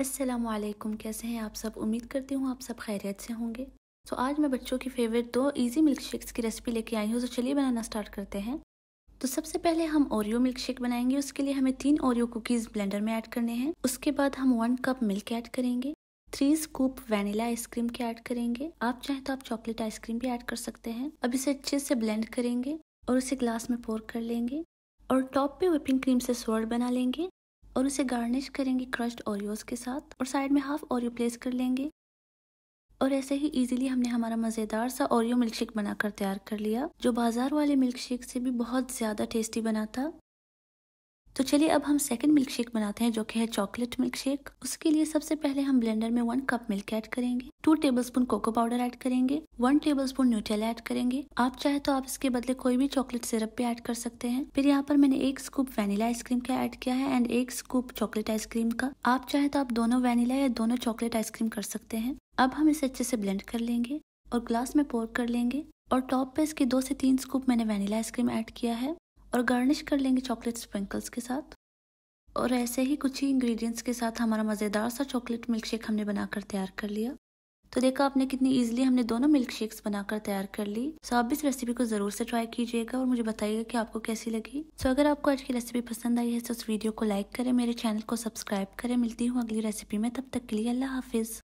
असलम कैसे हैं आप सब उम्मीद करती हूँ आप सब खैरियत से होंगे तो आज मैं बच्चों की फेवरेट दो इजी मिल्क शेक्स की रेसिपी लेके आई हूँ तो चलिए बनाना स्टार्ट करते हैं तो सबसे पहले हम ओरियो मिल्क शेक बनाएंगे उसके लिए हमें तीन ओरियो कुकीज़ ब्लेंडर में ऐड करने हैं उसके बाद हम वन कप मिल्क ऐड करेंगे थ्री स्कूप वैनिला आइसक्रीम के ऐड करेंगे आप चाहें तो आप चॉकलेट आइसक्रीम भी ऐड कर सकते हैं अब इसे अच्छे से ब्लेंड करेंगे और उसे ग्लास में पोर कर लेंगे और टॉप पे व्हिपिंग क्रीम से स्वर्ड बना लेंगे और उसे गार्निश करेंगे क्रश्ड ओरियोज के साथ और साइड में हाफ ओरियो प्लेस कर लेंगे और ऐसे ही इजीली हमने हमारा मज़ेदार सा ओरियो मिल्कशेक बनाकर तैयार कर लिया जो बाज़ार वाले मिल्कशेक से भी बहुत ज़्यादा टेस्टी बना था तो चलिए अब हम सेकंड मिल्क शेक बनाते हैं जो कि है चॉकलेट मिल्क शेक उसके लिए सबसे पहले हम ब्लेंडर में वन कप मिल्क ऐड करेंगे two tablespoon cocoa powder add करेंगे वन टेबलस्पून न्यूटेल ऐड करेंगे आप चाहे तो आप इसके बदले कोई भी चॉकलेट सिरप भी ऐड कर सकते हैं फिर यहाँ पर मैंने एक स्कूप वेनिला आइसक्रीम का ऐड किया है एंड एक स्कूप चॉकलेट आइसक्रीम का आप चाहे तो आप दोनों वैनिला या दोनों चॉकलेट आइसक्रीम कर सकते हैं अब हम इसे अच्छे से ब्लेंड कर लेंगे और ग्लास में पोर कर लेंगे और टॉप पे इसके दो से तीन स्कूप मैंने वेनिला आइसक्रीम ऐड किया है और गार्निश कर लेंगे चॉकलेट स्प्रिंकल्स के साथ और ऐसे ही कुछ ही इंग्रेडिएंट्स के साथ हमारा मज़ेदार सा चॉकलेट मिल्क शेक हमने बनाकर तैयार कर लिया तो देखा आपने कितनी ईजिली हमने दोनों मिल्क शेक्स बनाकर तैयार कर ली सो आप इस रेसिपी को जरूर से ट्राई कीजिएगा और मुझे बताइएगा कि आपको कैसी लगी सो अगर आपको आज की रेसिपी पसंद आई है तो उस वीडियो को लाइक करें मेरे चैनल को सब्सक्राइब करें मिलती हूँ अगली रेसिपी में तब तक के लिए अल्लाह हाफिज़